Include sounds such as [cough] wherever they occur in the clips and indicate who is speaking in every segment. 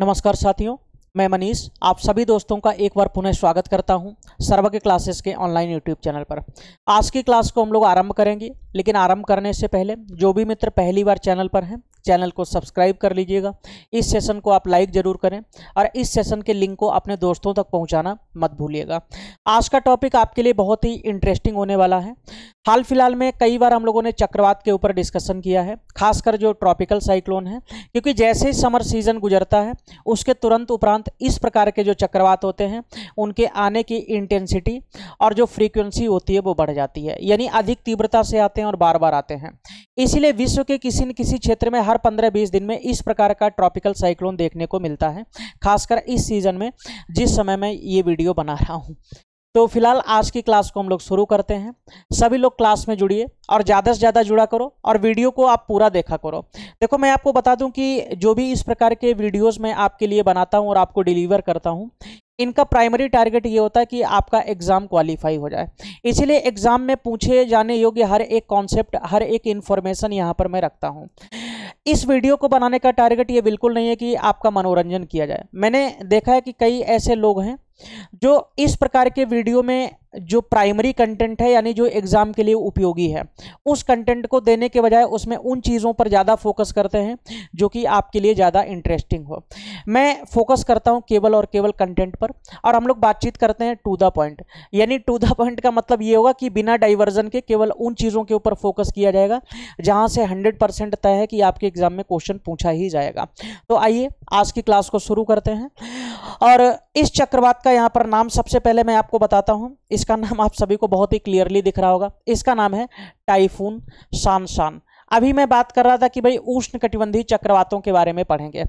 Speaker 1: नमस्कार साथियों मैं मनीष आप सभी दोस्तों का एक बार पुनः स्वागत करता हूं सर्वज्ञ
Speaker 2: क्लासेस के ऑनलाइन यूट्यूब चैनल पर आज की क्लास को हम लोग आरंभ करेंगे लेकिन आरंभ करने से पहले जो भी मित्र पहली बार चैनल पर हैं चैनल को सब्सक्राइब कर लीजिएगा इस सेशन को आप लाइक ज़रूर करें और इस सेशन के लिंक को अपने दोस्तों तक पहुँचाना मत भूलिएगा आज का टॉपिक आपके लिए बहुत ही इंटरेस्टिंग होने वाला है हाल फिलहाल में कई बार हम लोगों ने चक्रवात के ऊपर डिस्कशन किया है खासकर जो ट्रॉपिकल साइक्लोन है क्योंकि जैसे ही समर सीजन गुजरता है उसके तुरंत उपरांत इस प्रकार के जो चक्रवात होते हैं उनके आने की इंटेंसिटी और जो फ्रीक्वेंसी होती है वो बढ़ जाती है यानी अधिक तीव्रता से आते हैं और बार बार आते हैं इसीलिए विश्व के किसी न किसी क्षेत्र में हर पंद्रह बीस दिन में इस प्रकार का ट्रॉपिकल साइक्लोन देखने को मिलता है खासकर इस सीज़न में जिस समय मैं ये वीडियो बना रहा हूँ तो फिलहाल आज की क्लास को हम लोग शुरू करते हैं सभी लोग क्लास में जुड़िए और ज़्यादा से ज़्यादा जुड़ा करो और वीडियो को आप पूरा देखा करो देखो मैं आपको बता दूं कि जो भी इस प्रकार के वीडियोस मैं आपके लिए बनाता हूं और आपको डिलीवर करता हूं इनका प्राइमरी टारगेट ये होता है कि आपका एग्ज़ाम क्वालिफाई हो जाए इसीलिए एग्ज़ाम में पूछे जाने योग्य हर एक कॉन्सेप्ट हर एक इन्फॉर्मेशन यहाँ पर मैं रखता हूँ इस वीडियो को बनाने का टारगेट ये बिल्कुल नहीं है कि आपका मनोरंजन किया जाए मैंने देखा है कि कई ऐसे लोग हैं जो इस प्रकार के वीडियो में जो प्राइमरी कंटेंट है यानी जो एग्ज़ाम के लिए उपयोगी है उस कंटेंट को देने के बजाय उसमें उन चीज़ों पर ज़्यादा फोकस करते हैं जो कि आपके लिए ज़्यादा इंटरेस्टिंग हो मैं फोकस करता हूँ केवल और केवल कंटेंट पर और हम लोग बातचीत करते हैं टू द पॉइंट यानी टू द पॉइंट का मतलब ये होगा कि बिना डाइवर्जन के केवल उन चीज़ों के ऊपर फोकस किया जाएगा जहाँ से हंड्रेड तय है कि आपके एग्ज़ाम में क्वेश्चन पूछा ही जाएगा तो आइए आज की क्लास को शुरू करते हैं और इस चक्रवात का यहाँ पर नाम सबसे पहले मैं आपको बताता हूँ इसका नाम आप सभी को बहुत ही क्लियरली दिख रहा होगा इसका नाम है टाइफून शान शान अभी मैं बात कर रहा था कि भाई उष्ण कटिबंधी चक्रवातों के बारे में पढ़ेंगे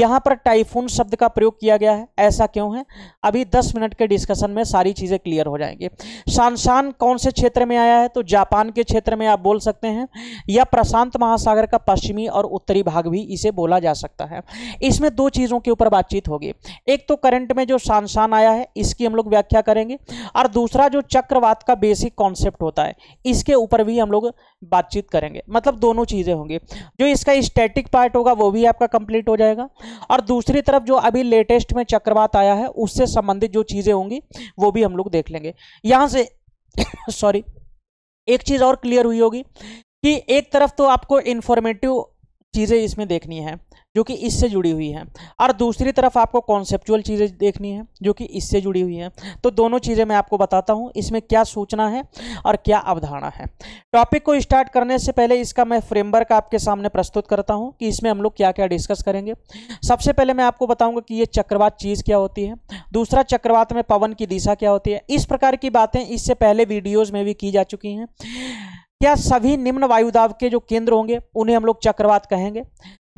Speaker 2: यहाँ पर टाइफून शब्द का प्रयोग किया गया है ऐसा क्यों है अभी 10 मिनट के डिस्कशन में सारी चीज़ें क्लियर हो जाएंगी शानशान कौन से क्षेत्र में आया है तो जापान के क्षेत्र में आप बोल सकते हैं या प्रशांत महासागर का पश्चिमी और उत्तरी भाग भी इसे बोला जा सकता है इसमें दो चीज़ों के ऊपर बातचीत होगी एक तो करंट में जो शानशान आया है इसकी हम लोग व्याख्या करेंगे और दूसरा जो चक्रवात का बेसिक कॉन्सेप्ट होता है इसके ऊपर भी हम लोग बातचीत करेंगे मतलब दोनों चीज़ें होंगी जो इसका स्टैटिक पार्ट होगा वो भी आपका कंप्लीट हो जाएगा और दूसरी तरफ जो अभी लेटेस्ट में चक्रवात आया है उससे संबंधित जो चीज़ें होंगी वो भी हम लोग देख लेंगे यहाँ से सॉरी [coughs] एक चीज़ और क्लियर हुई होगी कि एक तरफ तो आपको इन्फॉर्मेटिव चीज़ें इसमें देखनी है जो कि इससे जुड़ी हुई हैं और दूसरी तरफ आपको कॉन्सेप्चुअल चीज़ें देखनी है जो कि इससे जुड़ी हुई हैं तो दोनों चीज़ें मैं आपको बताता हूँ इसमें क्या सूचना है और क्या अवधारणा है टॉपिक को स्टार्ट करने से पहले इसका मैं फ्रेमवर्क आपके सामने प्रस्तुत करता हूँ कि इसमें हम लोग क्या क्या डिस्कस करेंगे सबसे पहले मैं आपको बताऊँगा कि ये चक्रवात चीज़ क्या होती है दूसरा चक्रवात में पवन की दिशा क्या होती है इस प्रकार की बातें इससे पहले वीडियोज़ में भी की जा चुकी हैं क्या सभी निम्न वायुदाब के जो केंद्र होंगे उन्हें हम लोग चक्रवात कहेंगे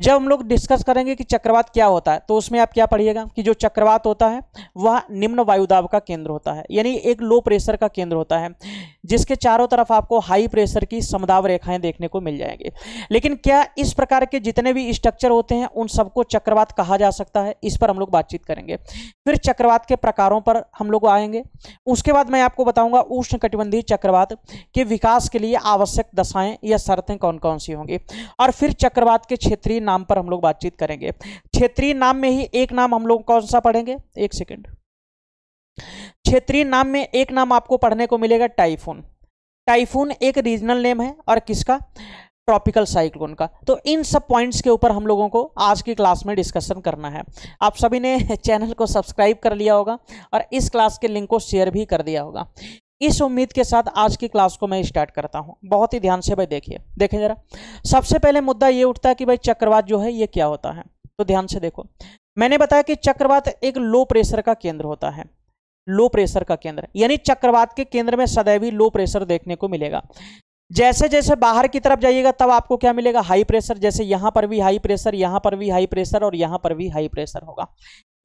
Speaker 2: जब हम लोग डिस्कस करेंगे कि चक्रवात क्या होता है तो उसमें आप क्या पढ़िएगा कि जो चक्रवात होता है वह निम्न वायुदाब का केंद्र होता है यानी एक लो प्रेशर का केंद्र होता है जिसके चारों तरफ आपको हाई प्रेशर की समदाव रेखाएं देखने को मिल जाएंगी लेकिन क्या इस प्रकार के जितने भी स्ट्रक्चर होते हैं उन सबको चक्रवात कहा जा सकता है इस पर हम लोग बातचीत करेंगे फिर चक्रवात के प्रकारों पर हम लोग आएंगे उसके बाद मैं आपको बताऊंगा उष्ण चक्रवात के विकास के लिए आवश्यक दशाएं या शर्तें कौन कौन सी होंगी और फिर चक्रवात के क्षेत्रीय नाम पर हम लोग बातचीत करेंगे क्षेत्रीय नाम में ही एक नाम हम लोग कौन सा पढ़ेंगे एक सेकेंड क्षेत्रीय नाम में एक नाम आपको पढ़ने को मिलेगा टाइफून टाइफून एक रीजनल नेम है और किसका ट्रॉपिकल साइक्लोन का तो इन सब पॉइंट्स के ऊपर हम लोगों को आज की क्लास में डिस्कशन करना है आप सभी ने [laughs] चैनल को सब्सक्राइब कर लिया होगा और इस क्लास के लिंक को शेयर भी कर दिया होगा इस उम्मीद के साथ आज की क्लास को मैं स्टार्ट करता हूँ बहुत ही ध्यान से भाई देखिए देखें जरा सबसे पहले मुद्दा ये उठता है कि भाई चक्रवात जो है ये क्या होता है तो ध्यान से देखो मैंने बताया कि चक्रवात एक लो प्रेशर का केंद्र होता है लो प्रेशर का केंद्र यानी चक्रवात के केंद्र में सदैव ही लो प्रेशर देखने को मिलेगा जैसे जैसे बाहर की तरफ जाइएगा तब आपको क्या मिलेगा हाई प्रेशर जैसे यहां पर भी हाई प्रेशर यहां पर भी हाई प्रेशर और यहां पर भी हाई प्रेशर होगा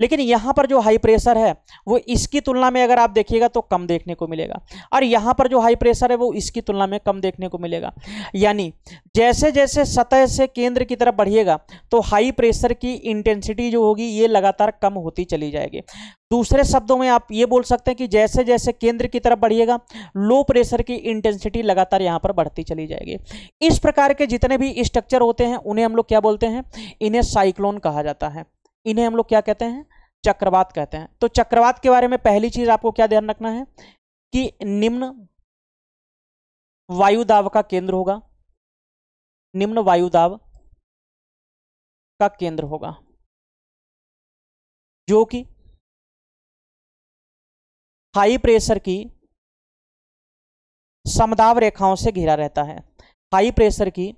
Speaker 2: लेकिन यहाँ पर जो हाई प्रेशर है वो इसकी तुलना में अगर आप देखिएगा तो कम देखने को मिलेगा और यहाँ पर जो हाई प्रेशर है वो इसकी तुलना में कम देखने को मिलेगा यानी जैसे जैसे सतह से केंद्र की तरफ बढ़िएगा तो हाई प्रेशर की इंटेंसिटी जो होगी ये लगातार कम होती चली जाएगी दूसरे शब्दों में आप ये बोल सकते हैं कि जैसे जैसे केंद्र की तरफ बढ़िएगा लो प्रेशर की इंटेंसिटी लगातार यहाँ पर बढ़ती चली जाएगी इस प्रकार के जितने भी स्ट्रक्चर होते हैं उन्हें हम लोग क्या बोलते हैं इन्हें साइक्लोन कहा जाता है इन्हें हम लोग क्या कहते हैं चक्रवात कहते हैं तो
Speaker 1: चक्रवात के बारे में पहली चीज आपको क्या ध्यान रखना है कि निम्न वायु दाब का केंद्र होगा निम्न वायु दाब का केंद्र होगा जो कि हाई प्रेशर की समदाव रेखाओं से घिरा रहता है हाई प्रेशर की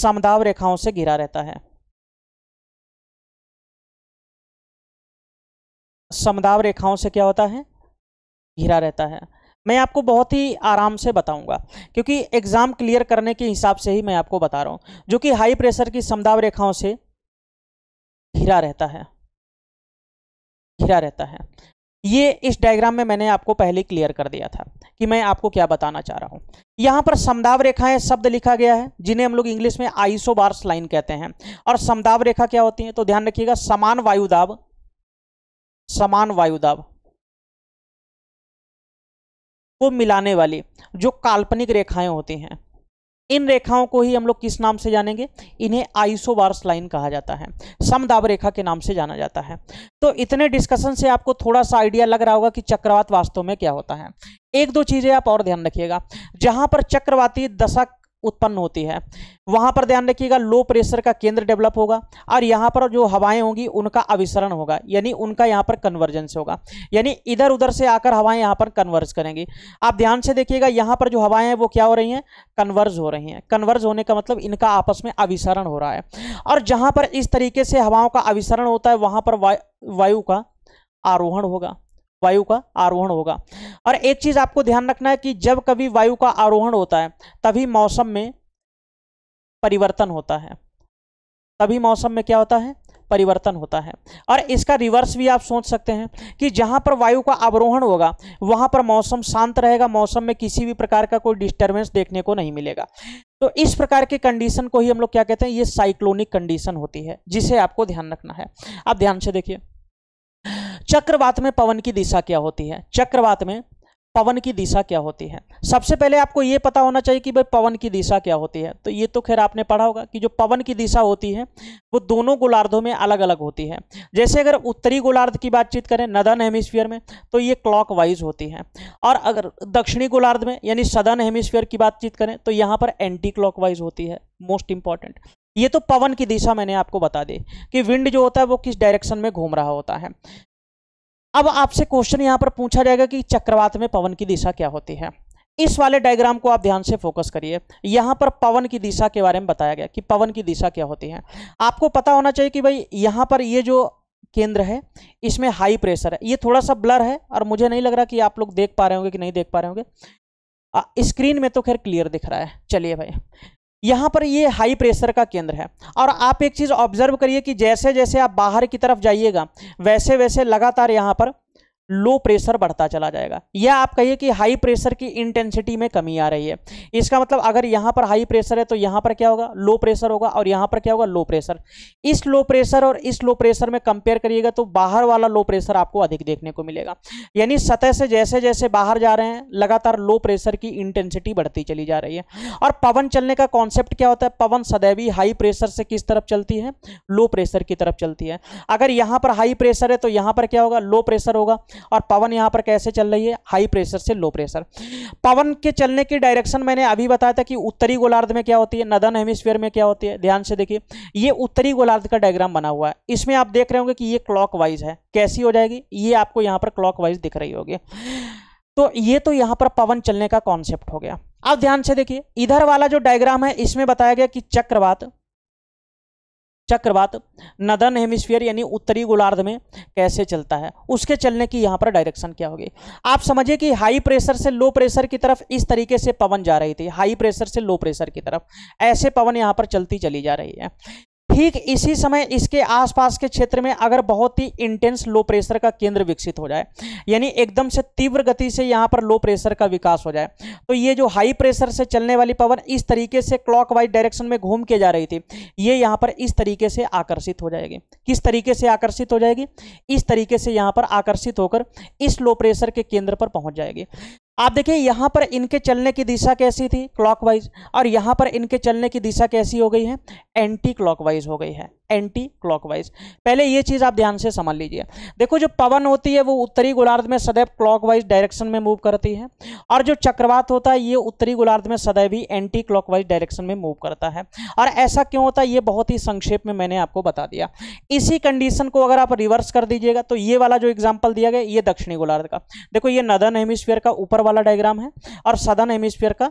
Speaker 1: समदाव रेखाओं से घिरा रहता है समदाव रेखाओं से क्या होता है घिरा रहता है
Speaker 2: मैं आपको बहुत ही आराम से बताऊंगा क्योंकि एग्ज़ाम क्लियर करने के हिसाब से ही मैं आपको बता
Speaker 1: रहा हूं जो कि हाई प्रेशर की समदाव रेखाओं से घिरा रहता है घिरा रहता है ये इस डायग्राम में मैंने आपको पहले क्लियर कर दिया
Speaker 2: था कि मैं आपको क्या बताना चाह रहा हूँ यहाँ पर समदाव रेखाएं शब्द लिखा गया है जिन्हें हम लोग
Speaker 1: इंग्लिश में आईसो बार्स लाइन कहते हैं और समदाव रेखा क्या होती है तो ध्यान रखिएगा समान वायुदाब समान वायुदाब को मिलाने वाली जो काल्पनिक रेखाएं होती हैं इन रेखाओं को ही हम लोग किस
Speaker 2: नाम से जानेंगे इन्हें आइसोबार्स लाइन कहा जाता है समदाब रेखा के नाम से जाना जाता है तो इतने डिस्कशन से आपको थोड़ा सा आइडिया लग रहा होगा कि चक्रवात वास्तव में क्या होता है एक दो चीज़ें आप और ध्यान रखिएगा जहां पर चक्रवाती दशा उत्पन्न होती है वहां पर ध्यान रखिएगा लो प्रेशर का केंद्र डेवलप होगा और यहाँ पर जो हवाएं होंगी उनका अविसरण होगा यानी उनका यहाँ पर कन्वर्जेंस होगा यानी इधर उधर से आकर हवाएं यहाँ पर कन्वर्ज करेंगी आप ध्यान से देखिएगा यहाँ पर जो हवाएं हैं वो क्या हो रही हैं कन्वर्ज हो रही हैं कन्वर्ज होने का मतलब इनका आपस में अविसरण हो रहा है और जहाँ पर इस तरीके से हवाओं का अविसरण होता है वहाँ पर वायु का आरोहण होगा वायु का आरोहण होगा और एक चीज आपको ध्यान रखना है कि जब कभी वायु का आरोहण होता है तभी मौसम में परिवर्तन होता है तभी मौसम में क्या होता है परिवर्तन होता है और इसका रिवर्स भी आप सोच सकते हैं कि जहां पर वायु का अवरोहण होगा वहां पर मौसम शांत रहेगा मौसम में किसी भी प्रकार का कोई डिस्टर्बेंस देखने को नहीं मिलेगा तो इस प्रकार के कंडीशन को ही हम लोग क्या कहते हैं ये साइक्लोनिक कंडीशन होती है जिसे आपको ध्यान रखना है आप ध्यान से देखिए चक्रवात में पवन की दिशा क्या होती है चक्रवात में पवन की दिशा क्या होती है सबसे पहले आपको ये पता होना चाहिए कि भाई पवन की दिशा क्या होती है तो ये तो खैर आपने पढ़ा होगा कि जो पवन की दिशा होती है वो दोनों गोलार्धों में अलग अलग होती है जैसे अगर उत्तरी गोलार्ध की बातचीत करें नदन हेमिस्फीयर में तो ये क्लॉकवाइज होती है और अगर दक्षिणी गोलार्ध में यानी सदन हेमिस्फीयर की बातचीत करें तो यहाँ पर एंटी वाइज होती है मोस्ट इंपॉर्टेंट ये तो पवन की दिशा मैंने आपको बता दी कि विंड जो होता है वो किस डायरेक्शन में घूम रहा होता है अब आपसे क्वेश्चन यहां पर पूछा जाएगा कि चक्रवात में पवन की दिशा क्या होती है इस वाले डायग्राम को आप ध्यान से फोकस करिए यहाँ पर पवन की दिशा के बारे में बताया गया कि पवन की दिशा क्या होती है आपको पता होना चाहिए कि भाई यहाँ पर ये जो केंद्र है इसमें हाई प्रेशर है ये थोड़ा सा ब्लर है और मुझे नहीं लग रहा कि आप लोग देख पा रहे होंगे कि नहीं देख पा रहे होंगे स्क्रीन में तो खैर क्लियर दिख रहा है चलिए भाई यहाँ पर ये हाई प्रेशर का केंद्र है और आप एक चीज़ ऑब्जर्व करिए कि जैसे जैसे आप बाहर की तरफ जाइएगा वैसे वैसे लगातार यहाँ पर लो प्रेशर बढ़ता चला जाएगा या आप कहिए कि हाई प्रेशर की इंटेंसिटी में कमी आ रही है इसका मतलब अगर यहाँ पर हाई प्रेशर है तो यहाँ पर क्या होगा लो प्रेशर होगा और यहाँ पर क्या होगा लो प्रेशर इस लो प्रेशर और इस लो प्रेशर में कंपेयर करिएगा तो बाहर वाला लो प्रेशर आपको अधिक देखने को मिलेगा यानी सतह से जैसे जैसे बाहर जा रहे हैं लगातार लो प्रेशर की इंटेंसिटी बढ़ती चली जा रही है और पवन चलने का कॉन्सेप्ट क्या होता है पवन सदैवी हाई प्रेशर से किस तरफ चलती है लो प्रेशर की तरफ चलती है अगर यहाँ पर हाई प्रेशर है तो यहाँ पर क्या होगा लो प्रेशर होगा और पवन यहाँ पर कैसे चल रही है हाई प्रेशर से लो प्रेशर पवन के चलने की डायरेक्शन मैंने अभी बताया था कि उत्तरी गोलार्ध में क्या होती है नदन हेमिस्फेयर में क्या होती है ध्यान से देखिए ये उत्तरी गोलार्ध का डायग्राम बना हुआ है इसमें आप देख रहे होंगे कि ये क्लॉक है कैसी हो जाएगी ये आपको यहाँ पर क्लॉक दिख रही होगी तो ये तो यहाँ पर पवन चलने का कॉन्सेप्ट हो गया अब ध्यान से देखिए इधर वाला जो डायग्राम है इसमें बताया गया कि चक्रवात चक्रवात नदन हेमिस्फीयर यानी उत्तरी गोलार्ध में कैसे चलता है उसके चलने की यहाँ पर डायरेक्शन क्या होगी आप समझिए कि हाई प्रेशर से लो प्रेशर की तरफ इस तरीके से पवन जा रही थी हाई प्रेशर से लो प्रेशर की तरफ ऐसे पवन यहाँ पर चलती चली जा रही है ठीक इसी समय इसके आसपास के क्षेत्र में अगर बहुत ही इंटेंस लो प्रेशर का केंद्र विकसित हो जाए यानी एकदम से तीव्र गति से यहाँ पर लो प्रेशर का विकास हो जाए तो ये जो हाई प्रेशर से चलने वाली पवन इस तरीके से क्लॉक डायरेक्शन में घूम के जा रही थी ये यहाँ पर इस तरीके से आकर्षित हो जाएगी किस तरीके से आकर्षित हो जाएगी इस तरीके से यहाँ पर आकर्षित होकर इस लो प्रेशर के केंद्र पर पहुँच जाएगी आप देखिए यहाँ पर इनके चलने की दिशा कैसी थी क्लॉकवाइज और यहाँ पर इनके चलने की दिशा कैसी हो गई है एंटी क्लॉकवाइज हो गई है एंटी क्लॉकवाइज पहले ये चीज़ आप ध्यान से समझ लीजिए देखो जो पवन होती है वो उत्तरी गोलार्ध में सदैव क्लॉकवाइज डायरेक्शन में मूव करती है और जो चक्रवात होता है ये उत्तरी गोलार्ध में सदैव ही एंटी क्लॉकवाइज डायरेक्शन में मूव करता है और ऐसा क्यों होता है ये बहुत ही संक्षेप में मैंने आपको बता दिया इसी कंडीशन को अगर आप रिवर्स कर दीजिएगा तो ये वाला जो एग्जाम्पल दिया गया ये दक्षिणी गोलार्ध का देखो ये नदन हेमिस्फीयर का ऊपर वाला डायग्राम है और सदन हेमिस्फीयर का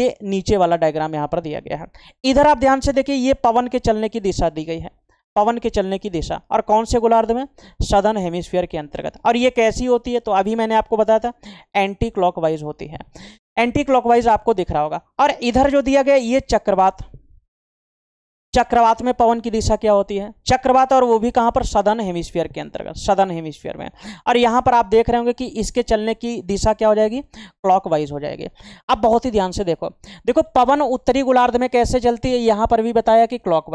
Speaker 2: ये नीचे वाला डायग्राम यहाँ पर दिया गया है इधर आप ध्यान से देखिए ये पवन के चलने की दिशा दी गई है पवन के चलने की दिशा और कौन से गोलार्ध में सदन हेमिस्फीयर के अंतर्गत और ये कैसी होती है तो अभी मैंने आपको बताया था एंटी क्लॉकवाइज होती है एंटी क्लॉकवाइज आपको दिख रहा होगा और इधर जो दिया गया ये चक्रवात चक्रवात में पवन की दिशा क्या होती है चक्रवात और वो भी कहाँ पर सदन हेमिस्फीयर के अंतर्गत सदन हेमिस्फीयर में और यहाँ पर आप देख रहे होंगे कि इसके चलने की दिशा क्या हो जाएगी क्लॉक वाइज हो जाएगी अब बहुत ही ध्यान से देखो देखो पवन उत्तरी गोलार्ध में कैसे चलती है यहाँ पर भी बताया कि क्लॉक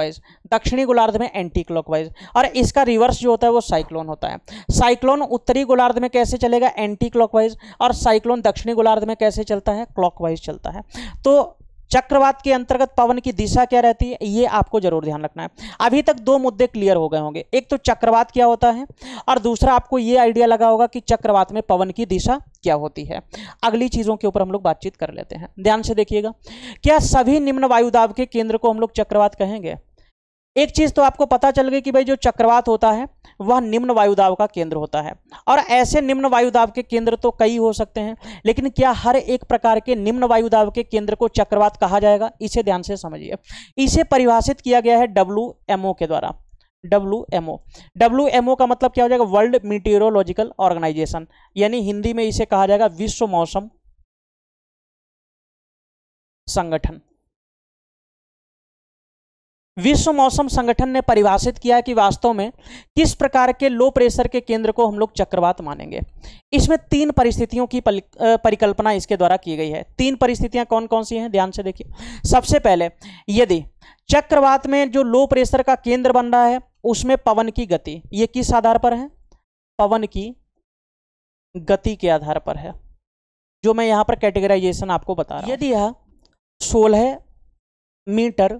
Speaker 2: दक्षिणी गोलार्ध में एंटी क्लॉक और इसका रिवर्स जो होता है वो साइक्लोन होता है साइक्लोन उत्तरी गोलार्ध में कैसे चलेगा एंटी क्लॉक और साइक्लोन दक्षिणी गोलार्ध में कैसे चलता है क्लॉक चलता है तो चक्रवात के अंतर्गत पवन की दिशा क्या रहती है ये आपको जरूर ध्यान रखना है अभी तक दो मुद्दे क्लियर हो गए होंगे एक तो चक्रवात क्या होता है और दूसरा आपको ये आइडिया लगा होगा कि चक्रवात में पवन की दिशा क्या होती है अगली चीज़ों के ऊपर हम लोग बातचीत कर लेते हैं ध्यान से देखिएगा क्या सभी निम्न वायुदाब के केंद्र को हम लोग चक्रवात कहेंगे एक चीज़ तो आपको पता चल गई कि भाई जो चक्रवात होता है वह निम्न वायुदाब का केंद्र होता है और ऐसे निम्न वायुदाब के केंद्र तो कई हो सकते हैं लेकिन क्या हर एक प्रकार के निम्न वायुदाब के केंद्र को चक्रवात कहा जाएगा इसे ध्यान से समझिए इसे परिभाषित किया गया है डब्ल्यू के द्वारा W M O W M O का मतलब क्या
Speaker 1: हो जाएगा वर्ल्ड मीटियोरोलॉजिकल ऑर्गेनाइजेशन यानी हिंदी में इसे कहा जाएगा विश्व मौसम संगठन विश्व मौसम संगठन ने परिभाषित किया है कि वास्तव में किस प्रकार के लो
Speaker 2: प्रेशर के केंद्र को हम लोग चक्रवात मानेंगे इसमें तीन परिस्थितियों की परिकल्पना इसके द्वारा की गई है तीन परिस्थितियां कौन कौन सी हैं ध्यान से देखिए सबसे पहले यदि चक्रवात में जो लो प्रेशर का केंद्र बन रहा है उसमें पवन की गति ये किस आधार पर है
Speaker 1: पवन की गति के आधार पर है जो मैं यहाँ पर कैटेगराइजेशन आपको बता रहा हूँ यदि यह सोलह मीटर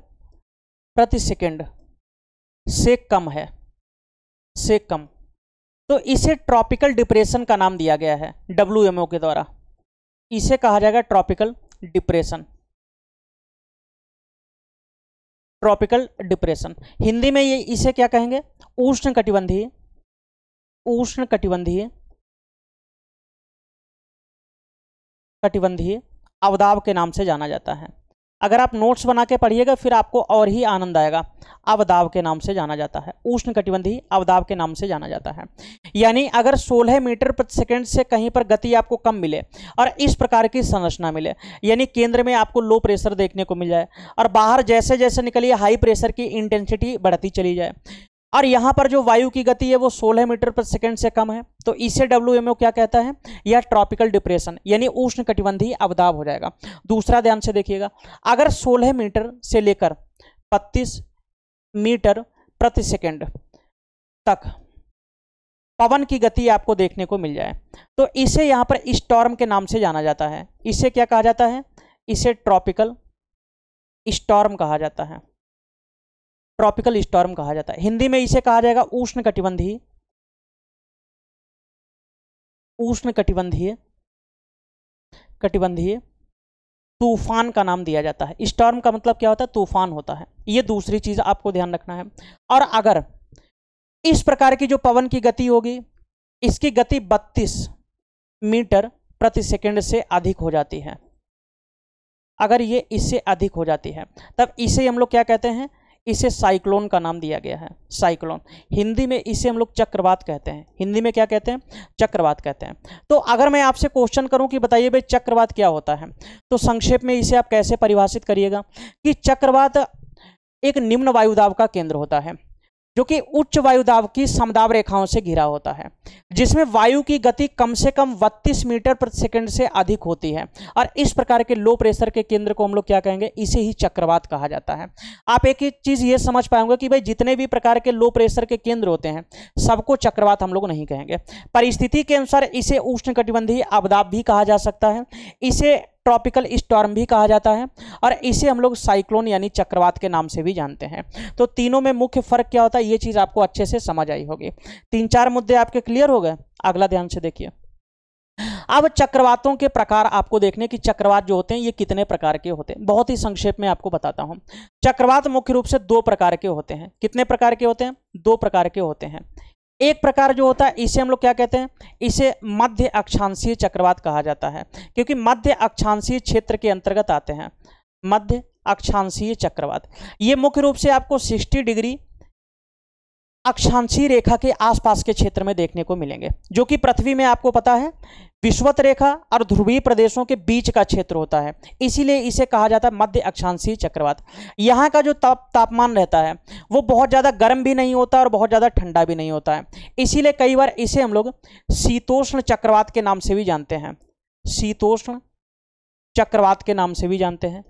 Speaker 1: प्रति सेकंड से कम है से कम तो इसे ट्रॉपिकल डिप्रेशन का नाम दिया गया है डब्ल्यू के द्वारा इसे कहा जाएगा tropical depression tropical depression Hindi में ये इसे क्या कहेंगे उष्ण कटिबंधीय उष्ण कटिबंधीय अवदाब के नाम से जाना जाता है अगर आप नोट्स बना के पढ़िएगा फिर आपको
Speaker 2: और ही आनंद आएगा अवदाव के नाम से जाना जाता है उष्ण कटिबंधी अवदाव के नाम से जाना जाता है यानी अगर 16 मीटर प्रति सेकंड से कहीं पर गति आपको कम मिले और इस प्रकार की संरचना मिले यानी केंद्र में आपको लो प्रेशर देखने को मिल जाए और बाहर जैसे जैसे निकलिए हाई प्रेशर की इंटेंसिटी बढ़ती चली जाए और यहाँ पर जो वायु की गति है वो 16 मीटर पर सेकंड से कम है तो इसे e डब्ल्यू क्या कहता है यह ट्रॉपिकल डिप्रेशन यानी उष्ण कटिबंधी अवदाब हो जाएगा दूसरा ध्यान से देखिएगा अगर 16 मीटर से लेकर 35 मीटर प्रति सेकंड तक पवन की गति आपको देखने को मिल जाए तो इसे यहाँ पर स्टॉर्म के नाम से जाना जाता है इसे क्या कहा जाता है इसे ट्रॉपिकल स्टॉर्म कहा जाता है
Speaker 1: ट्रॉपिकल स्टॉर्म कहा जाता है हिंदी में इसे कहा जाएगा उष्ण कटिबंधीय उष्ण कटिबंधीय कटिबंधीय तूफान का नाम दिया जाता है स्टॉर्म का मतलब क्या होता है तूफान होता है
Speaker 2: यह दूसरी चीज आपको ध्यान रखना है और अगर इस प्रकार की जो पवन की गति होगी इसकी गति 32 मीटर प्रति सेकंड से अधिक हो जाती है अगर ये इससे अधिक हो जाती है तब इसे हम लोग क्या कहते हैं इसे साइक्लोन का नाम दिया गया है साइक्लोन हिंदी में इसे हम लोग चक्रवात कहते हैं हिंदी में क्या कहते हैं चक्रवात कहते हैं तो अगर मैं आपसे क्वेश्चन करूं कि बताइए भाई चक्रवात क्या होता है तो संक्षेप में इसे आप कैसे परिभाषित करिएगा कि चक्रवात एक निम्न वायुदाब का केंद्र होता है जो कि उच्च वायु दाब की समदाब रेखाओं से घिरा होता है जिसमें वायु की गति कम से कम 32 मीटर प्रति सेकंड से अधिक होती है और इस प्रकार के लो प्रेशर के केंद्र को हम लोग क्या कहेंगे इसे ही चक्रवात कहा जाता है आप एक ही चीज़ ये समझ पाएंगे कि भाई जितने भी प्रकार के लो प्रेशर के केंद्र होते हैं सबको चक्रवात हम लोग नहीं कहेंगे परिस्थिति के अनुसार इसे उष्ण कटिबंधीय भी कहा जा सकता है इसे ट्रॉपिकल स्टॉर्म भी कहा जाता है और इसे हम लोग साइक्लोन यानी चक्रवात के नाम से भी जानते हैं तो तीनों में मुख्य फर्क क्या होता है ये चीज़ आपको अच्छे से समझ आई होगी तीन चार मुद्दे आपके क्लियर हो गए अगला ध्यान से देखिए अब चक्रवातों के प्रकार आपको देखने की चक्रवात जो होते हैं ये कितने प्रकार के होते हैं बहुत ही संक्षेप में आपको बताता हूं चक्रवात मुख्य रूप से दो प्रकार के होते हैं कितने प्रकार के होते हैं दो प्रकार के होते हैं एक प्रकार जो होता है इसे हम लोग क्या कहते हैं इसे मध्य अक्षांशीय चक्रवात कहा जाता है क्योंकि मध्य अक्षांशीय क्षेत्र के अंतर्गत आते हैं मध्य अक्षांशीय चक्रवात ये मुख्य रूप से आपको 60 डिग्री अक्षांशी रेखा के आसपास के क्षेत्र में देखने को मिलेंगे जो कि पृथ्वी में आपको पता है विश्वत रेखा और ध्रुवीय प्रदेशों के बीच का क्षेत्र होता है इसीलिए इसे कहा जाता है मध्य अक्षांशी चक्रवात यहाँ का जो ताप तापमान रहता है वो बहुत ज़्यादा गर्म भी नहीं होता और बहुत ज़्यादा ठंडा भी नहीं होता है इसीलिए कई बार इसे हम लोग शीतोष्ण चक्रवात के नाम से भी जानते हैं शीतोष्ण चक्रवात के नाम से भी जानते हैं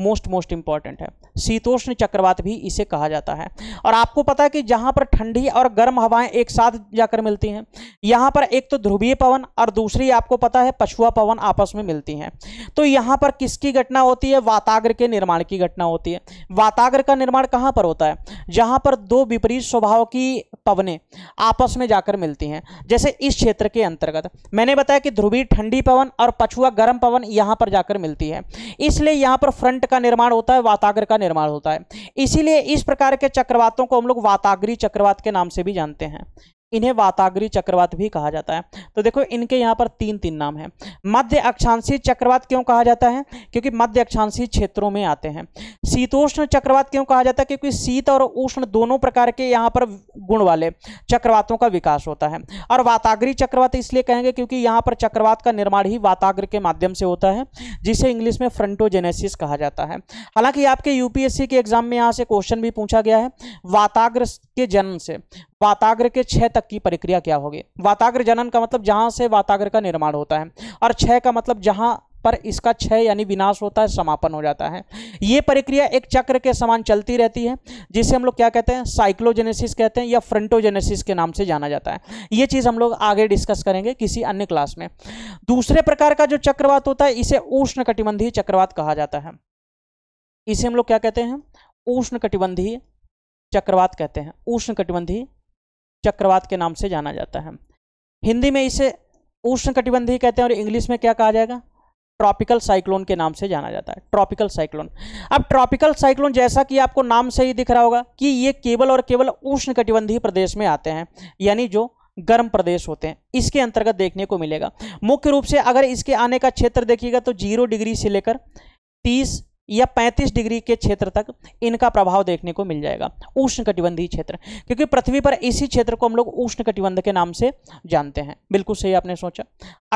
Speaker 2: मोस्ट मोस्ट इंपॉर्टेंट है शीतोष्ण चक्रवात भी इसे कहा जाता है और आपको पता है कि जहाँ पर ठंडी और गर्म हवाएं एक साथ जाकर मिलती हैं यहाँ पर एक तो ध्रुवीय पवन और दूसरी आपको पता है पछुआ पवन आपस में मिलती हैं तो यहाँ पर किसकी घटना होती है वाताग्र के निर्माण की घटना होती है वाताग्र का निर्माण कहाँ पर होता है जहाँ पर दो विपरीत स्वभाव की पवने आपस में जाकर मिलती हैं जैसे इस क्षेत्र के अंतर्गत मैंने बताया कि ध्रुवीय ठंडी पवन और पछुआ गर्म पवन यहाँ पर जाकर मिलती है इसलिए यहाँ पर फ्रंट का निर्माण होता है वाताग्र का निर्माण होता है इसीलिए इस प्रकार के चक्रवातों को हम लोग वाताग्री चक्रवात के नाम से भी जानते हैं इन्हें वातागरी चक्रवात भी कहा जाता है तो देखो इनके यहाँ पर तीन तीन नाम हैं मध्य अक्षांशीय चक्रवात क्यों कहा जाता है क्योंकि मध्य अक्षांशीय क्षेत्रों में आते हैं शीतोष्ण चक्रवात क्यों कहा जाता है क्योंकि शीत और उष्ण दोनों प्रकार के यहाँ पर गुण वाले चक्रवातों का विकास होता है और वाताग्री चक्रवात इसलिए कहेंगे क्योंकि यहाँ पर चक्रवात का निर्माण ही वाताग्र के माध्यम से होता है जिसे इंग्लिश में फ्रंटोजेनेसिस कहा जाता है हालांकि आपके यूपीएससी के एग्जाम में यहाँ से क्वेश्चन भी पूछा गया है वाताग्र के जन्म से वाताग्र के छः तक की प्रक्रिया क्या होगी वाताग्र जनन का मतलब जहाँ से वाताग्र का निर्माण होता है और छह का मतलब जहाँ पर इसका छह यानी विनाश होता है समापन हो जाता है ये प्रक्रिया एक चक्र के समान चलती रहती है जिसे हम लोग क्या कहते हैं साइक्लोजेनेसिस कहते हैं या फ्रंटोजेनेसिस के नाम से जाना जाता है ये चीज़ हम लोग आगे डिस्कस करेंगे किसी अन्य क्लास में दूसरे प्रकार का जो चक्रवात होता है इसे उष्ण चक्रवात कहा जाता है इसे हम लोग क्या कहते हैं उष्ण चक्रवात कहते हैं उष्ण चक्रवात के नाम से जाना जाता है हिंदी में इसे उष्ण कटिबंधीय कहते हैं और इंग्लिश में क्या कहा जाएगा ट्रॉपिकल साइक्लोन के नाम से जाना जाता है ट्रॉपिकल साइक्लोन अब ट्रॉपिकल साइक्लोन जैसा कि आपको नाम से ही दिख रहा होगा कि ये केवल और केवल उष्ण कटिबंधीय प्रदेश में आते हैं यानी जो गर्म प्रदेश होते हैं इसके अंतर्गत देखने को मिलेगा मुख्य रूप से अगर इसके आने का क्षेत्र देखिएगा तो जीरो डिग्री से लेकर तीस या 35 डिग्री के क्षेत्र तक इनका प्रभाव देखने को मिल जाएगा उष्ण कटिबंधी क्षेत्र क्योंकि पृथ्वी पर इसी क्षेत्र को हम लोग उष्ण कटिबंध के नाम से जानते हैं बिल्कुल सही आपने सोचा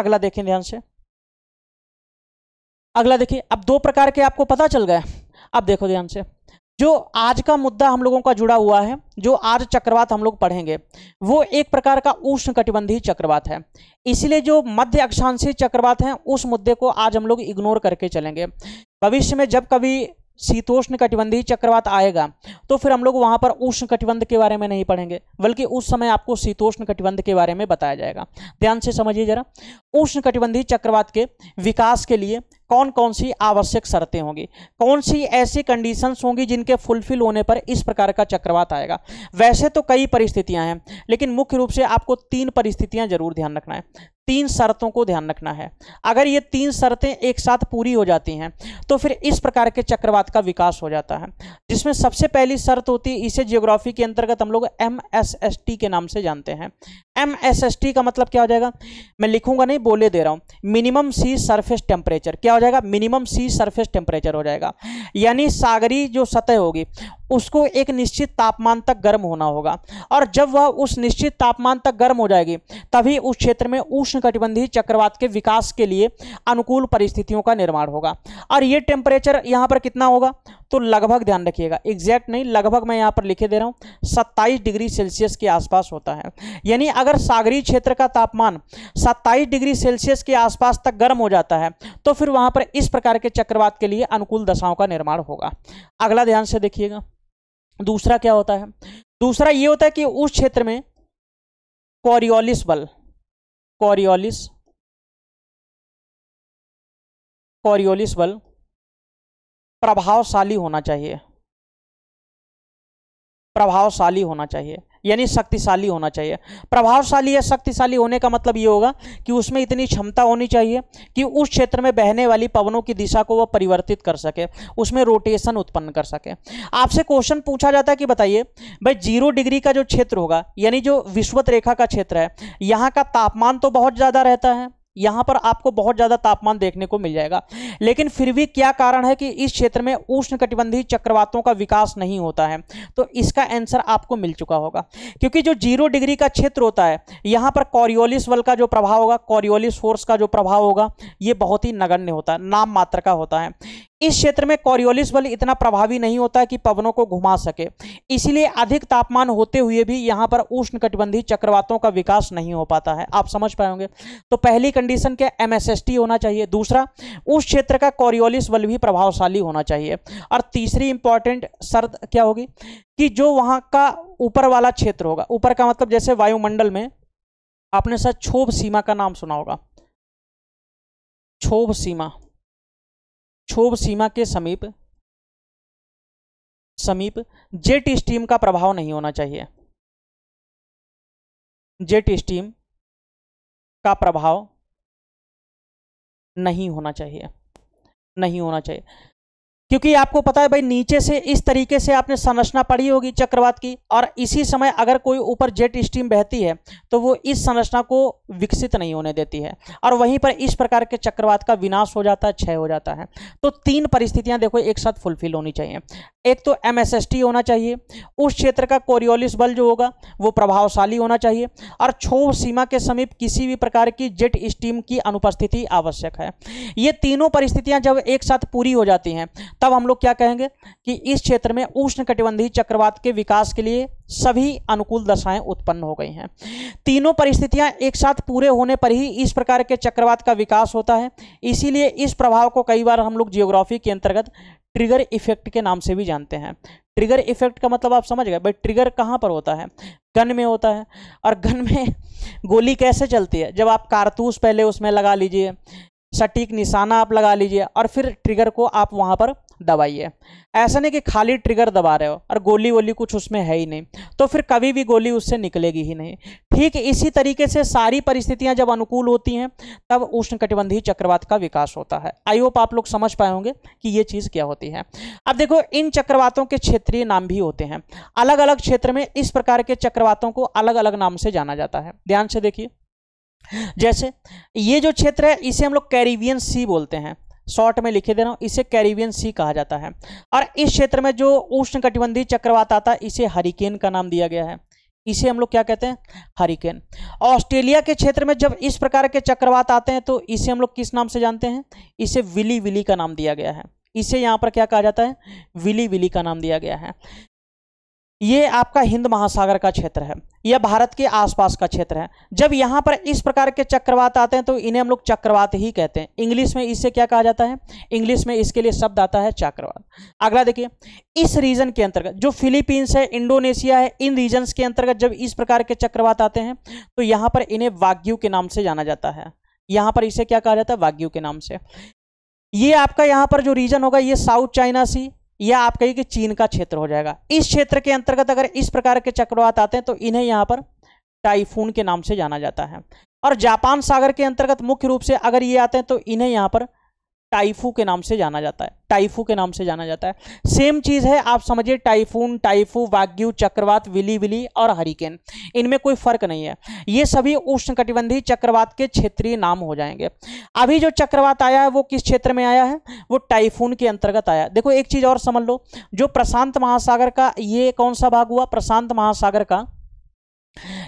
Speaker 2: अगला देखें ध्यान से अगला देखिए अब दो प्रकार के आपको पता चल गया अब देखो ध्यान से जो आज का मुद्दा हम लोगों का जुड़ा हुआ है जो आज चक्रवात हम लोग पढ़ेंगे वो एक प्रकार का उष्णकटिबंधीय चक्रवात है इसलिए जो मध्य अक्षांशीय चक्रवात है उस मुद्दे को आज हम लोग इग्नोर करके चलेंगे भविष्य में जब कभी शीतोष्ण कटिबंधीय चक्रवात आएगा तो फिर हम लोग वहां पर उष्ण कटिबंध के बारे में नहीं पढ़ेंगे बल्कि उस समय आपको शीतोष्ण कटिबंध के बारे में बताया जाएगा ध्यान से समझिए जरा उष्ण कटिबंधीय चक्रवात के विकास के लिए कौन कौन सी आवश्यक शर्तें होंगी कौन सी ऐसी कंडीशंस होंगी जिनके फुलफिल होने पर इस प्रकार का चक्रवात आएगा वैसे तो कई परिस्थितियां हैं लेकिन मुख्य रूप से आपको तीन परिस्थितियां जरूर ध्यान रखना है तीन शर्तों को ध्यान रखना है अगर ये तीन शर्तें एक साथ पूरी हो जाती हैं तो फिर इस प्रकार के चक्रवात का विकास हो जाता है जिसमें सबसे पहली शर्त होती है इसे जियोग्राफी के अंतर्गत हम लोग एम एस एस टी के नाम से जानते हैं एम एस एस टी का मतलब क्या हो जाएगा मैं लिखूंगा नहीं बोले दे रहा हूँ मिनिमम सी सरफेस टेम्परेचर क्या हो जाएगा मिनिमम सी सरफेस टेम्परेचर हो जाएगा यानी सागरी जो सतह होगी उसको एक निश्चित तापमान तक गर्म होना होगा और जब वह उस निश्चित तापमान तक गर्म हो जाएगी तभी उस क्षेत्र में उष्णकटिबंधीय चक्रवात के विकास के लिए अनुकूल परिस्थितियों का निर्माण होगा और ये टेम्परेचर यहाँ पर कितना होगा तो लगभग ध्यान रखिएगा एग्जैक्ट नहीं लगभग मैं यहाँ पर लिखे दे रहा हूँ सत्ताईस डिग्री सेल्सियस के आसपास होता है यानी अगर सागरीय क्षेत्र का तापमान सत्ताईस डिग्री सेल्सियस के आसपास तक गर्म हो जाता है तो फिर वहाँ पर इस प्रकार के चक्रवात के लिए अनुकूल दशाओं का निर्माण होगा अगला ध्यान से देखिएगा
Speaker 1: दूसरा क्या होता है दूसरा ये होता है कि उस क्षेत्र में कॉरियोलिस बल कॉरियोलिस कॉरियोलिस बल प्रभावशाली होना चाहिए प्रभावशाली होना चाहिए यानी शक्तिशाली होना चाहिए प्रभावशाली
Speaker 2: या शक्तिशाली होने का मतलब ये होगा कि उसमें इतनी क्षमता होनी चाहिए कि उस क्षेत्र में बहने वाली पवनों की दिशा को वह परिवर्तित कर सके उसमें रोटेशन उत्पन्न कर सके आपसे क्वेश्चन पूछा जाता है कि बताइए भाई जीरो डिग्री का जो क्षेत्र होगा यानी जो विश्वत रेखा का क्षेत्र है यहाँ का तापमान तो बहुत ज़्यादा रहता है यहाँ पर आपको बहुत ज़्यादा तापमान देखने को मिल जाएगा लेकिन फिर भी क्या कारण है कि इस क्षेत्र में उष्णकटिबंधीय चक्रवातों का विकास नहीं होता है तो इसका आंसर आपको मिल चुका होगा क्योंकि जो जीरो डिग्री का क्षेत्र होता है यहाँ पर कॉरियोलिस बल का जो प्रभाव होगा कॉरियोलिस फोर्स का जो प्रभाव होगा ये बहुत ही नगण्य होता है नाम मात्र का होता है इस क्षेत्र में कॉरियोलिस बल इतना प्रभावी नहीं होता कि पवनों को घुमा सके इसीलिए अधिक तापमान होते हुए भी यहाँ पर उष्ण कटिबंधी चक्रवातों का विकास नहीं हो पाता है आप समझ पाए होंगे तो पहली कंडीशन क्या एम होना चाहिए दूसरा उस क्षेत्र का कॉरियोलिस बल भी प्रभावशाली होना चाहिए और तीसरी इंपॉर्टेंट शर्त क्या होगी कि जो वहां का ऊपर वाला क्षेत्र होगा ऊपर का मतलब जैसे वायुमंडल में
Speaker 1: आपने सर क्षोभ सीमा का नाम सुना होगा क्षोभ सीमा क्षोभ सीमा के समीप समीप जेट स्टीम का प्रभाव नहीं होना चाहिए जेट स्टीम का प्रभाव नहीं होना चाहिए नहीं होना चाहिए क्योंकि आपको पता है भाई नीचे से इस तरीके से आपने
Speaker 2: संरचना पढ़ी होगी चक्रवात की और इसी समय अगर कोई ऊपर जेट स्ट्रीम बहती है तो वो इस संरचना को विकसित नहीं होने देती है और वहीं पर इस प्रकार के चक्रवात का विनाश हो जाता है क्षय हो जाता है तो तीन परिस्थितियां देखो एक साथ फुलफिल होनी चाहिए एक तो एम होना चाहिए उस क्षेत्र का कोरियोलिस बल जो होगा वो प्रभावशाली होना चाहिए और क्षोभ सीमा के समीप किसी भी प्रकार की जेट स्टीम की अनुपस्थिति आवश्यक है ये तीनों परिस्थितियां जब एक साथ पूरी हो जाती हैं तब हम लोग क्या कहेंगे कि इस क्षेत्र में उष्ण कटिबंधी चक्रवात के विकास के लिए सभी अनुकूल दशाएं उत्पन्न हो गई हैं तीनों परिस्थितियां एक साथ पूरे होने पर ही इस प्रकार के चक्रवात का विकास होता है इसीलिए इस प्रभाव को कई बार हम लोग जियोग्राफी के अंतर्गत ट्रिगर इफेक्ट के नाम से भी जानते हैं ट्रिगर इफेक्ट का मतलब आप समझ गए भाई ट्रिगर कहाँ पर होता है गन में होता है और गन में [laughs] गोली कैसे चलती है जब आप कारतूस पहले उसमें लगा लीजिए सटीक निशाना आप लगा लीजिए और फिर ट्रिगर को आप वहाँ पर दबाइए ऐसा नहीं कि खाली ट्रिगर दबा रहे हो और गोली वोली कुछ उसमें है ही नहीं तो फिर कभी भी गोली उससे निकलेगी ही नहीं ठीक इसी तरीके से सारी परिस्थितियाँ जब अनुकूल होती हैं तब उष्णकटिबंधीय चक्रवात का विकास होता है आई होप आप लोग समझ पाए होंगे कि ये चीज़ क्या होती है अब देखो इन चक्रवातों के क्षेत्रीय नाम भी होते हैं अलग अलग क्षेत्र में इस प्रकार के चक्रवातों को अलग अलग नाम से जाना जाता है ध्यान से देखिए जैसे ये जो क्षेत्र है इसे हम लोग कैरिबियन सी बोलते हैं शॉर्ट में लिखे दे रहा हूँ इसे कैरिबियन सी कहा जाता है और इस क्षेत्र में जो उष्णकटिबंधीय चक्रवात आता है इसे हरिकेन का नाम दिया गया है इसे हम लोग क्या कहते हैं हरिकेन ऑस्ट्रेलिया के क्षेत्र में जब इस प्रकार के चक्रवात आते हैं तो इसे हम लोग किस नाम से जानते हैं इसे विली विली का नाम दिया गया है इसे यहाँ पर क्या कहा जाता है विली विली का नाम दिया गया है ये आपका हिंद महासागर का क्षेत्र है यह भारत के आसपास का क्षेत्र है जब यहाँ पर इस प्रकार के चक्रवात आते हैं तो इन्हें हम लोग चक्रवात ही कहते हैं इंग्लिश में इसे क्या कहा जाता है इंग्लिश में इसके लिए शब्द आता है चक्रवात अगला देखिए इस रीजन के अंतर्गत जो फिलीपींस है इंडोनेशिया है इन रीजन्स के अंतर्गत जब इस प्रकार के चक्रवात आते हैं तो यहाँ पर इन्हें वाग्यू के नाम से जाना जाता है यहाँ पर इसे क्या कहा जाता है वाग्यू के नाम से ये आपका यहाँ पर जो रीजन होगा ये साउथ चाइना सी या आप कहिए कि चीन का क्षेत्र हो जाएगा इस क्षेत्र के अंतर्गत अगर इस प्रकार के चक्रवात आते हैं तो इन्हें यहाँ पर टाइफून के नाम से जाना जाता है और जापान सागर के अंतर्गत मुख्य रूप से अगर ये आते हैं तो इन्हें यहाँ पर टाइफू के नाम से जाना जाता है टाइफू के नाम से जाना जाता है सेम चीज़ है आप समझिए टाइफून टाइफू वाग्यू चक्रवात विली विली और हरिकेन इनमें कोई फर्क नहीं है ये सभी उष्णकटिबंधीय चक्रवात के क्षेत्रीय नाम हो जाएंगे अभी जो चक्रवात आया है वो किस क्षेत्र में आया है वो टाइफून के अंतर्गत आया देखो एक चीज़ और समझ लो जो प्रशांत महासागर का ये कौन सा भाग हुआ प्रशांत महासागर का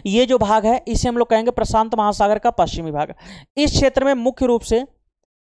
Speaker 2: ये जो भाग है इसे हम लोग कहेंगे प्रशांत महासागर का पश्चिमी भाग इस क्षेत्र में मुख्य रूप से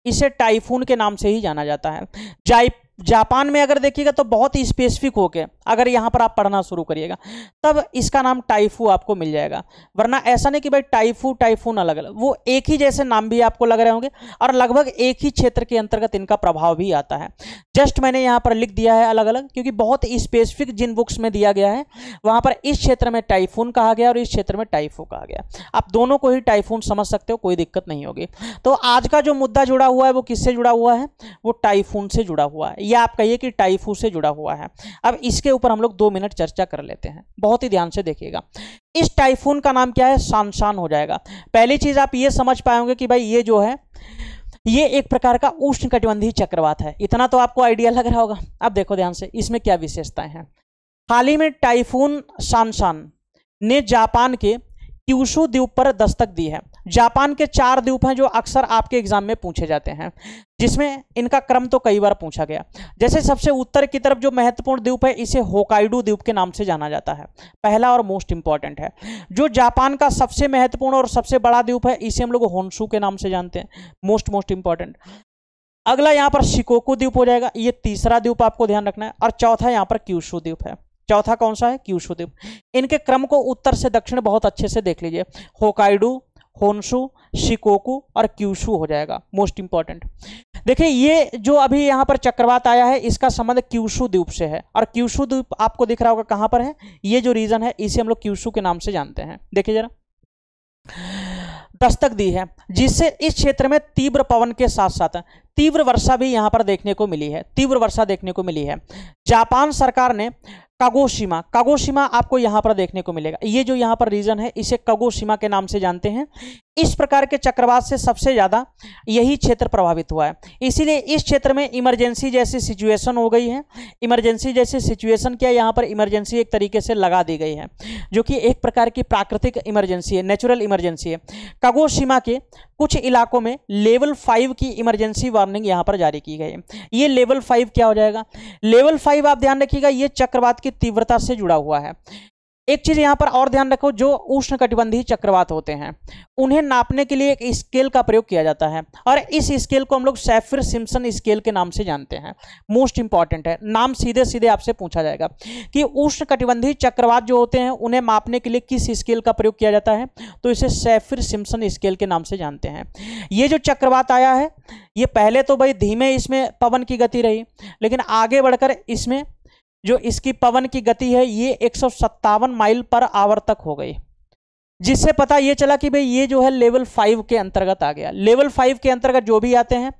Speaker 2: इसे टाइफून के नाम से ही जाना जाता है जाइप जापान में अगर देखिएगा तो बहुत ही स्पेसिफिक होके अगर यहाँ पर आप पढ़ना शुरू करिएगा तब इसका नाम टाइफू आपको मिल जाएगा वरना ऐसा नहीं कि भाई टाइफू टाइफून अलग अलग वो एक ही जैसे नाम भी आपको लग रहे होंगे और लगभग एक ही क्षेत्र के अंतर्गत इनका प्रभाव भी आता है जस्ट मैंने यहाँ पर लिख दिया है अलग अलग क्योंकि बहुत स्पेसिफिक जिन बुक्स में दिया गया है वहाँ पर इस क्षेत्र में टाइफून कहा गया और इस क्षेत्र में टाइफू कहा गया आप दोनों को ही टाइफून समझ सकते हो कोई दिक्कत नहीं होगी तो आज का जो मुद्दा जुड़ा हुआ है वो किससे जुड़ा हुआ है वो टाइफून से जुड़ा हुआ है या आप कहिए कि टाइफू से जुड़ा हुआ है अब इसके ऊपर हम लोग दो मिनट चर्चा कर लेते हैं बहुत ही ध्यान से देखिएगा इस टाइफून का नाम क्या है शानशान हो जाएगा पहली चीज़ आप ये समझ पाए होंगे कि भाई ये जो है ये एक प्रकार का उष्ण कटिबंधीय चक्रवात है इतना तो आपको आइडिया लग रहा होगा अब देखो ध्यान से इसमें क्या विशेषताएं हैं हाल ही में टाइफून शानशान ने जापान के क्यूशु द्वीप पर दस्तक दी है जापान के चार द्वीप हैं जो अक्सर आपके एग्जाम में पूछे जाते हैं जिसमें इनका क्रम तो कई बार पूछा गया जैसे सबसे उत्तर की तरफ जो महत्वपूर्ण द्वीप है इसे होकाइडो द्वीप के नाम से जाना जाता है पहला और मोस्ट इंपॉर्टेंट है जो जापान का सबसे महत्वपूर्ण और सबसे बड़ा द्वीप है इसे हम लोग होन्सू के नाम से जानते हैं मोस्ट मोस्ट इंपॉर्टेंट अगला यहाँ पर शिकोकू द्वीप हो जाएगा ये तीसरा द्वीप आपको ध्यान रखना है और चौथा यहाँ पर क्यूशु द्वीप है चौथा कौन सा है क्यूशु द्वीप इनके क्रम को उत्तर से दक्षिण बहुत अच्छे से देख लीजिए होकाइडो होनशु शिकोकू और क्यूशू हो जाएगा मोस्ट इंपॉर्टेंट देखिए ये जो अभी यहाँ पर चक्रवात आया है इसका संबंध क्यूशू द्वीप से है और क्यूशू द्वीप आपको दिख रहा होगा कहाँ पर है ये जो रीजन है इसे हम लोग क्यूशू के नाम से जानते हैं देखिए जरा दस्तक दी है जिससे इस क्षेत्र में तीव्र पवन के साथ साथ तीव्र वर्षा भी यहाँ पर देखने को मिली है तीव्र वर्षा देखने को मिली है जापान सरकार ने कागोशिमा कागोशिमा आपको यहाँ पर देखने को मिलेगा ये जो यहाँ पर रीजन है इसे कागोशिमा के नाम से जानते हैं इस प्रकार के चक्रवात से सबसे ज़्यादा यही क्षेत्र प्रभावित हुआ है इसीलिए इस क्षेत्र में इमरजेंसी जैसी सिचुएशन हो गई है इमरजेंसी जैसी सिचुएशन क्या यहाँ पर इमरजेंसी एक तरीके से लगा दी गई है जो कि एक प्रकार की प्राकृतिक इमरजेंसी है नेचुरल इमरजेंसी है सीमा के कुछ इलाकों में लेवल फाइव की इमरजेंसी वार्निंग यहाँ पर जारी की गई है ये लेवल फाइव क्या हो जाएगा लेवल फाइव आप ध्यान रखिएगा ये चक्रवात की तीव्रता से जुड़ा हुआ है एक चीज़ यहाँ पर और ध्यान रखो जो उष्णकटिबंधीय चक्रवात होते हैं उन्हें नापने के लिए एक स्केल का प्रयोग किया जाता है और इस स्केल को हम लोग सैफिर सिम्सन स्केल के नाम से जानते हैं मोस्ट इंपॉर्टेंट है नाम सीधे सीधे आपसे पूछा जाएगा कि उष्णकटिबंधीय चक्रवात जो होते हैं उन्हें मापने के लिए किस स्केल का प्रयोग किया जाता है तो इसे सैफिर सिम्सन स्केल के नाम से जानते हैं ये जो चक्रवात आया है ये पहले तो भाई धीमे इसमें पवन की गति रही लेकिन आगे बढ़कर इसमें जो इसकी पवन की गति है ये एक माइल पर आवर तक हो गई जिससे पता ये चला कि भाई ये जो है लेवल फाइव के अंतर्गत आ गया लेवल फाइव के अंतर्गत जो भी आते हैं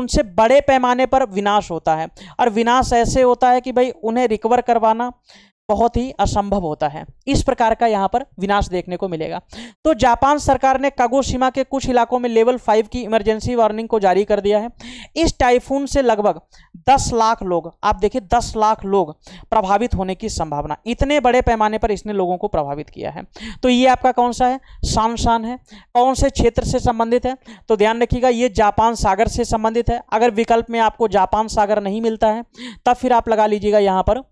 Speaker 2: उनसे बड़े पैमाने पर विनाश होता है और विनाश ऐसे होता है कि भाई उन्हें रिकवर करवाना बहुत ही असंभव होता है इस प्रकार का यहाँ पर विनाश देखने को मिलेगा तो जापान सरकार ने कागोशिमा के कुछ इलाकों में लेवल फाइव की इमरजेंसी वार्निंग को जारी कर दिया है इस टाइफून से लगभग दस लाख लोग आप देखिए दस लाख लोग प्रभावित होने की संभावना इतने बड़े पैमाने पर इसने लोगों को प्रभावित किया है तो ये आपका कौन सा है शानशान है कौन से क्षेत्र से संबंधित है तो ध्यान रखिएगा ये जापान सागर से संबंधित है अगर विकल्प में आपको जापान सागर नहीं मिलता है तब फिर आप लगा लीजिएगा यहाँ पर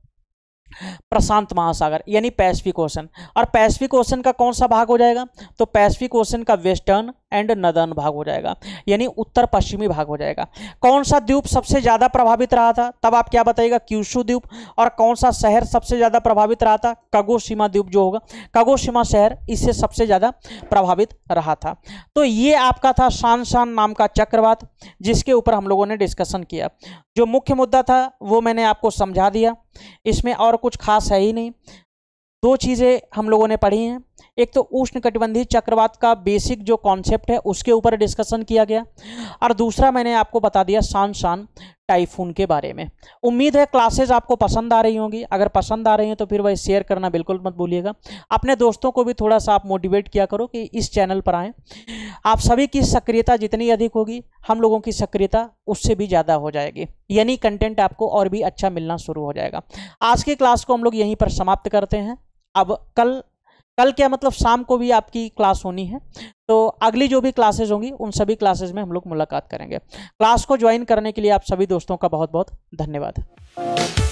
Speaker 2: प्रशांत महासागर यानी पैसिफिक ओशन और पैसिफिक ओशन का कौन सा भाग हो जाएगा तो पैसिफिक ओशन का वेस्टर्न एंड नदन भाग हो जाएगा यानी उत्तर पश्चिमी भाग हो जाएगा कौन सा द्वीप सबसे ज़्यादा प्रभावित रहा था तब आप क्या बताइएगा क्यूशु द्वीप और कौन सा शहर सबसे ज़्यादा प्रभावित रहा था कगोशिमा द्वीप जो होगा कगोशिमा शहर इससे सबसे ज़्यादा प्रभावित रहा था तो ये आपका था शान शान नाम का चक्रवात जिसके ऊपर हम लोगों ने डिस्कशन किया जो मुख्य मुद्दा था वो मैंने आपको समझा दिया इसमें और कुछ खास है ही नहीं दो चीज़ें हम लोगों ने पढ़ी हैं एक तो उष्णकटिबंधीय चक्रवात का बेसिक जो कॉन्सेप्ट है उसके ऊपर डिस्कशन किया गया और दूसरा मैंने आपको बता दिया शान शान टाइफून के बारे में उम्मीद है क्लासेज आपको पसंद आ रही होंगी अगर पसंद आ रही हैं तो फिर वह शेयर करना बिल्कुल मत भूलिएगा अपने दोस्तों को भी थोड़ा सा आप मोटिवेट किया करो कि इस चैनल पर आएँ आप सभी की सक्रियता जितनी अधिक होगी हम लोगों की सक्रियता उससे भी ज़्यादा हो जाएगी यानी कंटेंट आपको और भी अच्छा मिलना शुरू हो जाएगा आज की क्लास को हम लोग यहीं पर समाप्त करते हैं अब कल कल क्या मतलब शाम को भी आपकी क्लास होनी है तो अगली जो भी क्लासेज होंगी उन सभी क्लासेज में हम लोग मुलाकात करेंगे क्लास को ज्वाइन करने के लिए आप सभी दोस्तों का बहुत बहुत धन्यवाद